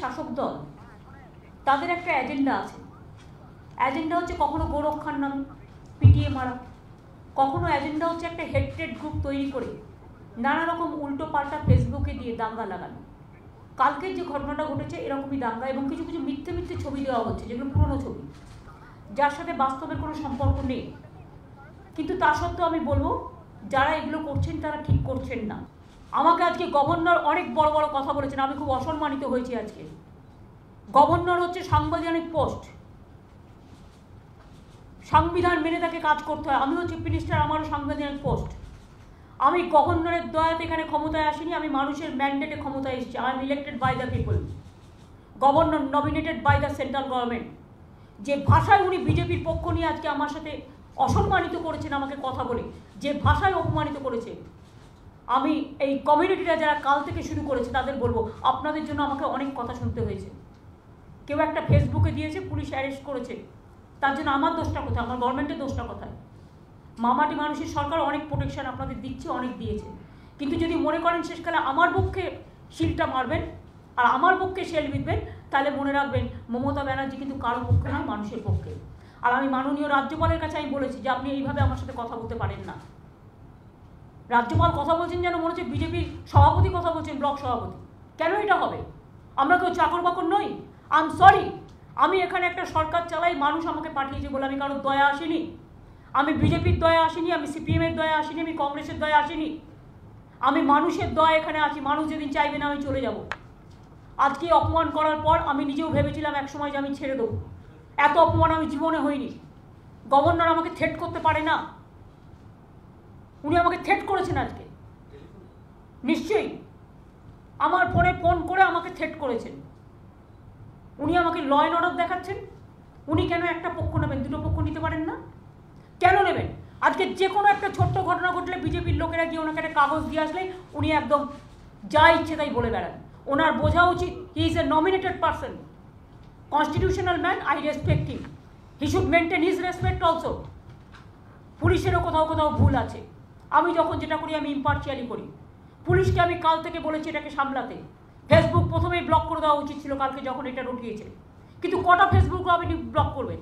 শাসক দল তাদের একটা এজেন্ডা আছে এজেন্ডা হচ্ছে কখনো গোরক্ষার নাম পিটিয়ে মারা কখনো এজেন্ডা হচ্ছে একটা হেডটেড গ্রুপ তৈরি করে নানা রকম উল্টো পাল্টা ফেসবুকে দিয়ে দাঙ্গা লাগানো কালকের যে ঘটনাটা ঘটেছে এরকমই দাঙ্গা এবং কিছু কিছু মিথ্যে মিথ্যে ছবি দেওয়া হচ্ছে যেগুলো পুরনো ছবি যার সাথে বাস্তবের কোনো সম্পর্ক নেই কিন্তু তা সত্ত্বেও আমি বলবো যারা এগুলো করছেন তারা ঠিক করছেন না আমাকে আজকে গভর্নর অনেক বড় বড় কথা বলেছেন আমি খুব অসম্মানিত হয়েছি আজকে গভর্নর হচ্ছে সাংবিধানিক পোস্ট সংবিধান মেনে তাকে কাজ করতে হয় আমি হচ্ছে মিনিস্টার আমারও সাংবিধানিক পোস্ট আমি গভর্নরের দয়াতে এখানে ক্ষমতায় আসিনি আমি মানুষের ম্যান্ডেটে ক্ষমতায় এসেছি I am elected by the people governor nominated by the central government যে ভাষায় উনি বিজেপির পক্ষ নিয়ে আজকে আমার সাথে অসম্মানিত করেছেন আমাকে কথা বলে যে ভাষায় অপমানিত করেছে আমি এই কমিউনিটিটা যারা কাল থেকে শুরু করেছে তাদের বলবো আপনাদের জন্য আমাকে অনেক কথা শুনতে হয়েছে কেউ একটা ফেসবুকে দিয়েছে পুলিশ অ্যারেস্ট করেছে তার জন্য আমার দোষটা কোথায় আমার গভর্নমেন্টের দোষটা কোথায় মামাটি মানুষের সরকার অনেক প্রোটেকশন আপনাদের দিচ্ছে অনেক দিয়েছে কিন্তু যদি মনে করেন শেষকালে আমার পক্ষে শিলটা মারবেন আর আমার পক্ষে শেল বিঁধবেন তাহলে মনে রাখবেন মমতা ব্যানার্জি কিন্তু কারো পক্ষে নয় মানুষের পক্ষে আর আমি মাননীয় রাজ্যপালের কাছে আমি বলেছি যে আপনি এইভাবে আমার সাথে কথা বলতে পারেন না রাজ্যপাল কথা বলছেন যেন মনে হচ্ছে বিজেপির সভাপতি কথা বলছেন ব্লক সভাপতি কেন এটা হবে আমরা কেউ চাকর বাকর নই আম সরি আমি এখানে একটা সরকার চালাই মানুষ আমাকে পাঠিয়েছে বলে আমি কারোর দয়া আসিনি আমি বিজেপির দয়া আসিনি আমি সিপিএমের দয়া আসিনি আমি কংগ্রেসের দয়া আসিনি আমি মানুষের দয়া এখানে আছি মানুষ যেদিন চাইবে না আমি চলে যাব আজকে অপমান করার পর আমি নিজেও ভেবেছিলাম এক সময় যে আমি ছেড়ে দেবো এত অপমান আমি জীবনে হইনি গভর্নর আমাকে থেট করতে পারে না উনি আমাকে থেট করেছেন আজকে নিশ্চয়ই আমার ফোনে ফোন করে আমাকে থেট করেছেন উনি আমাকে ল অ্যান্ড অর্ডার দেখাচ্ছেন উনি কেন একটা পক্ষ নেবেন দুটো পক্ষ নিতে পারেন না কেন নেবেন আজকে যে কোনো একটা ছোট্ট ঘটনা ঘটলে বিজেপির লোকেরা গিয়ে ওনাকে একটা কাগজ দিয়ে আসলে উনি একদম যা ইচ্ছে তাই বলে বেড়ান ওনার বোঝা উচিত he is a nominated person constitutional man I respect him he should maintain his respect also পুলিশেরও কোথাও কোথাও ভুল আছে আমি যখন যেটা করি আমি ইম্পার্শিয়ালি করি পুলিশকে আমি কাল থেকে বলেছি এটাকে সামলাতে ফেসবুক প্রথমেই ব্লক করে দেওয়া উচিত ছিল কালকে যখন এটা উঠিয়েছে কিন্তু কটা ফেসবুকও আপনি ব্লক করবেন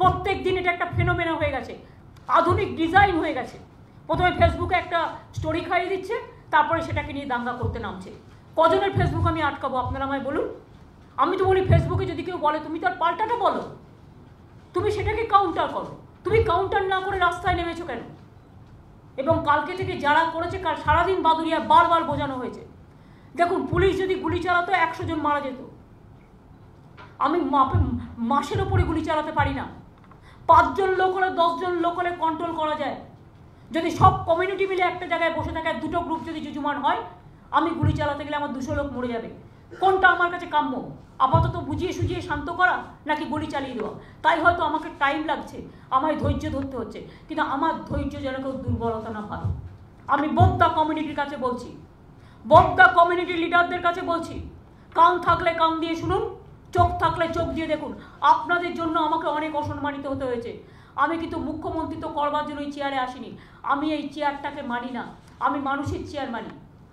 প্রত্যেক দিন এটা একটা ফেনোমেনা হয়ে গেছে আধুনিক ডিজাইন হয়ে গেছে প্রথমে ফেসবুকে একটা স্টোরি খাইয়ে দিচ্ছে তারপরে সেটাকে নিয়ে দাঙ্গা করতে নামছে কজনের ফেসবুক আমি আটকাবো আপনারা আমায় বলুন আমি তো বলি ফেসবুকে যদি কেউ বলে তুমি তার পাল্টাটা বলো তুমি সেটাকে কাউন্টার করো তুমি কাউন্টার না করে রাস্তায় নেমেছো কেন এবং কালকে থেকে যারা করেছে কাল সারাদিন বাদুরিয়া বারবার বোঝানো হয়েছে দেখুন পুলিশ যদি গুলি চালাতো একশো জন মারা যেত আমি মাসের ওপরে গুলি চালাতে পারি না পাঁচজন লোক হলে দশজন লোক হলে কন্ট্রোল করা যায় যদি সব কমিউনিটি মিলে একটা জায়গায় বসে থাকে দুটো গ্রুপ যদি জুজুমান হয় আমি গুলি চালাতে গেলে আমার দুশো লোক মরে যাবে কোনটা আমার কাছে কাম্য আপাতত বুঝিয়ে সুঝিয়ে শান্ত করা নাকি গুলি চালিয়ে দেওয়া তাই হয়তো আমাকে টাইম লাগছে আমায় ধৈর্য ধরতে হচ্ছে কিন্তু আমার ধৈর্য যেন কেউ দুর্বলতা না হয় আমি বদ্যা কমিউনিটির কাছে বলছি বদ্যা কমিউনিটি লিডারদের কাছে বলছি কান থাকলে কান দিয়ে শুনুন চোখ থাকলে চোখ দিয়ে দেখুন আপনাদের জন্য আমাকে অনেক অসম্মানিত হতে হয়েছে আমি কিন্তু মুখ্যমন্ত্রী তো করবার জন্য এই চেয়ারে আসিনি আমি এই চেয়ারটাকে মানি না আমি মানুষের চেয়ার মানি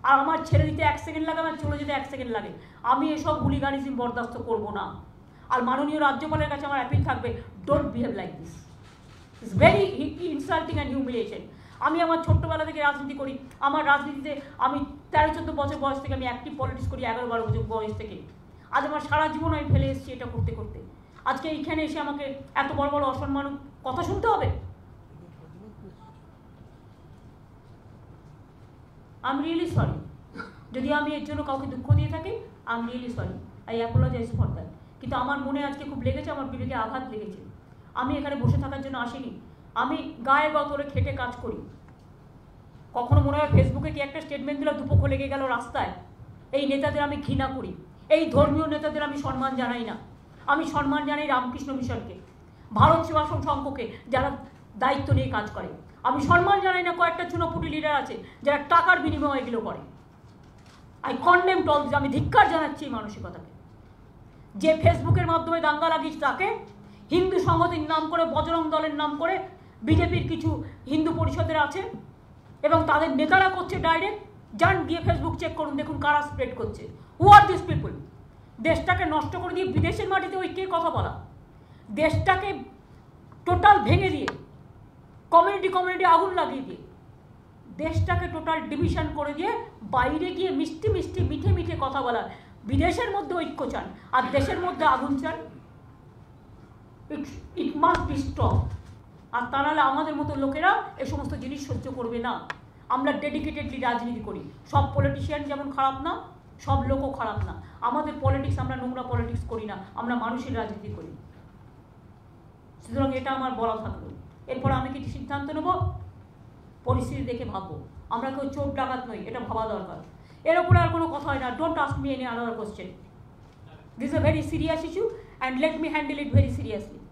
আর আমার ছেড়ে দিতে এক সেকেন্ড লাগে আমার চলে যেতে এক সেকেন্ড লাগে আমি এসব হুলিগানিজম বরদাস্ত করব না আর মাননীয় রাজ্যপালের কাছে আমার অ্যাপিল থাকবে don't behave like this it's very insulting and humiliation আমি আমার ছোট্টবেলা থেকে রাজনীতি করি আমার রাজনীতিতে আমি তেরো চোদ্দো বছর বয়স থেকে আমি অ্যাক্টিভ পলিটিক্স করি এগারো বারো বছর বয়স থেকে আজ আমার সারা জীবন আমি ফেলে এসেছি এটা করতে করতে আজকে এইখানে এসে আমাকে এত বড় বড় অসম্মান কথা শুনতে হবে আম রিয়েলি সরি যদি আমি এর জন্য কাউকে দুঃখ দিয়ে থাকি I'm really sorry I apologise for that কিন্তু আমার মনে আজকে খুব লেগেছে আমার বিবেকে আঘাত লেগেছে আমি এখানে বসে থাকার জন্য আসিনি আমি গায়ে গতরে খেটে কাজ করি কখনো মনে হয় ফেসবুকে কি একটা স্টেটমেন্ট দিল দুপক্ষ লেগে গেল রাস্তায় এই নেতাদের আমি ঘৃণা করি এই ধর্মীয় নেতাদের আমি সম্মান জানাই না আমি সম্মান জানাই রামকৃষ্ণ মিশনকে ভারত সেবাশ্রম সংঘকে যারা দায়িত্ব নিয়ে কাজ করে আমি সম্মান জানাই না কয়েকটা চুনোপুটি লিডার আছে যারা টাকার বিনিময়ে এগুলো করে আই কন্ডেম টল আমি ধিক্কার জানাচ্ছি এই মানসিকতাকে যে ফেসবুকের মাধ্যমে দাঙ্গা লাগিস তাকে হিন্দু সংহতির নাম করে বজরং দলের নাম করে বিজেপির কিছু হিন্দু পরিষদের আছে এবং তাদের নেতারা করছে ডাইরেক্ট যান গিয়ে ফেসবুক চেক করুন দেখুন কারা স্প্রেড করছে হু আর দিস পিপুল দেশটাকে নষ্ট করে দিয়ে বিদেশের মাটিতে ওই কে কথা বলা দেশটাকে টোটাল ভেঙে দিয়ে কমিউনিটি কমিউনিটি আগুন লাগিয়ে দিয়ে দেশটাকে টোটাল ডিভিশন করে দিয়ে বাইরে গিয়ে মিষ্টি মিষ্টি মিঠে মিঠে কথা বলার বিদেশের মধ্যে ঐক্য চান আর দেশের মধ্যে আগুন চান it it must be stop আর তা নাহলে আমাদের মতো লোকেরা এ সমস্ত জিনিস সহ্য করবে না আমরা ডেডিকেটেডলি রাজনীতি করি সব পলিটিশিয়ান যেমন খারাপ না সব লোকও খারাপ না আমাদের পলিটিক্স আমরা নোংরা পলিটিক্স করি না আমরা মানুষের রাজনীতি করি সুতরাং এটা আমার বলা থাকলো এরপর আমি কিছু সিদ্ধান্ত নেবো পরিস্থিতি দেখে ভাবো আমরা কেউ চোখ ডাকাত নই এটা ভাবা দরকার এর উপরে আর কোনো কথা হয় না don't ask me any other question this a very serious issue and let me handle it very seriously